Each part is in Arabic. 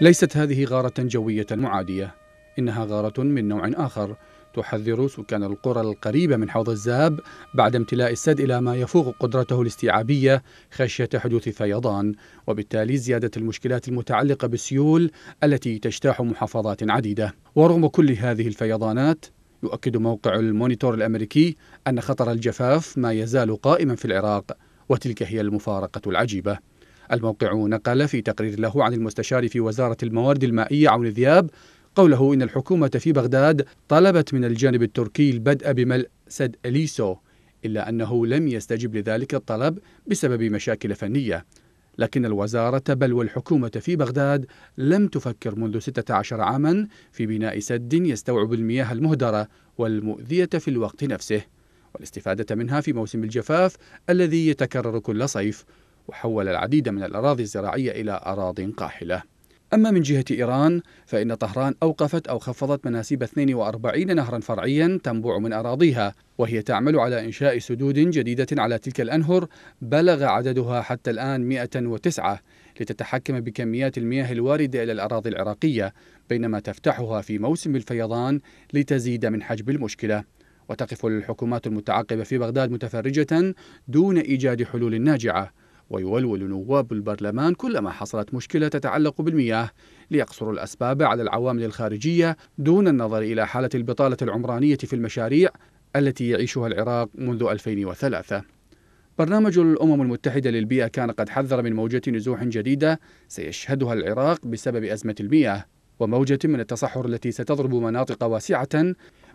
ليست هذه غارة جوية معادية إنها غارة من نوع آخر تحذر سكان القرى القريبة من حوض الزاب بعد امتلاء السد إلى ما يفوق قدرته الاستيعابية خشية حدوث فيضان وبالتالي زيادة المشكلات المتعلقة بالسيول التي تجتاح محافظات عديدة ورغم كل هذه الفيضانات يؤكد موقع المونيتور الأمريكي أن خطر الجفاف ما يزال قائما في العراق وتلك هي المفارقة العجيبة الموقع نقل في تقرير له عن المستشار في وزارة الموارد المائية عون ذياب قوله إن الحكومة في بغداد طلبت من الجانب التركي البدء بملء سد أليسو إلا أنه لم يستجب لذلك الطلب بسبب مشاكل فنية لكن الوزارة بل والحكومة في بغداد لم تفكر منذ 16 عاما في بناء سد يستوعب المياه المهدرة والمؤذية في الوقت نفسه والاستفادة منها في موسم الجفاف الذي يتكرر كل صيف وحول العديد من الأراضي الزراعية إلى أراضٍ قاحلة. أما من جهة إيران فإن طهران أوقفت أو خفضت مناسيب 42 نهرا فرعيا تنبع من أراضيها وهي تعمل على إنشاء سدود جديدة على تلك الأنهر بلغ عددها حتى الآن 109 لتتحكم بكميات المياه الواردة إلى الأراضي العراقية بينما تفتحها في موسم الفيضان لتزيد من حجب المشكلة وتقف الحكومات المتعاقبة في بغداد متفرجة دون إيجاد حلول ناجعة ويولول نواب البرلمان كلما حصلت مشكلة تتعلق بالمياه ليقصروا الأسباب على العوامل الخارجية دون النظر إلى حالة البطالة العمرانية في المشاريع التي يعيشها العراق منذ 2003 برنامج الأمم المتحدة للبيئة كان قد حذر من موجة نزوح جديدة سيشهدها العراق بسبب أزمة المياه وموجة من التصحر التي ستضرب مناطق واسعة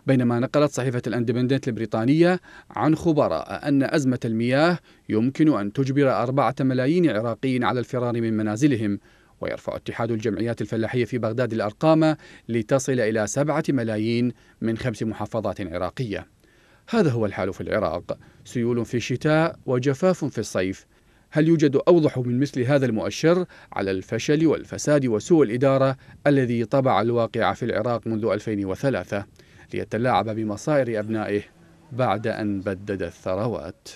بينما نقلت صحيفة الاندبندنت البريطانية عن خبراء أن أزمة المياه يمكن أن تجبر أربعة ملايين عراقيين على الفرار من منازلهم ويرفع اتحاد الجمعيات الفلاحية في بغداد الأرقام لتصل إلى سبعة ملايين من خمس محافظات عراقية هذا هو الحال في العراق سيول في الشتاء وجفاف في الصيف هل يوجد أوضح من مثل هذا المؤشر على الفشل والفساد وسوء الإدارة الذي طبع الواقع في العراق منذ 2003؟ ليتلاعب بمصائر أبنائه بعد أن بدد الثروات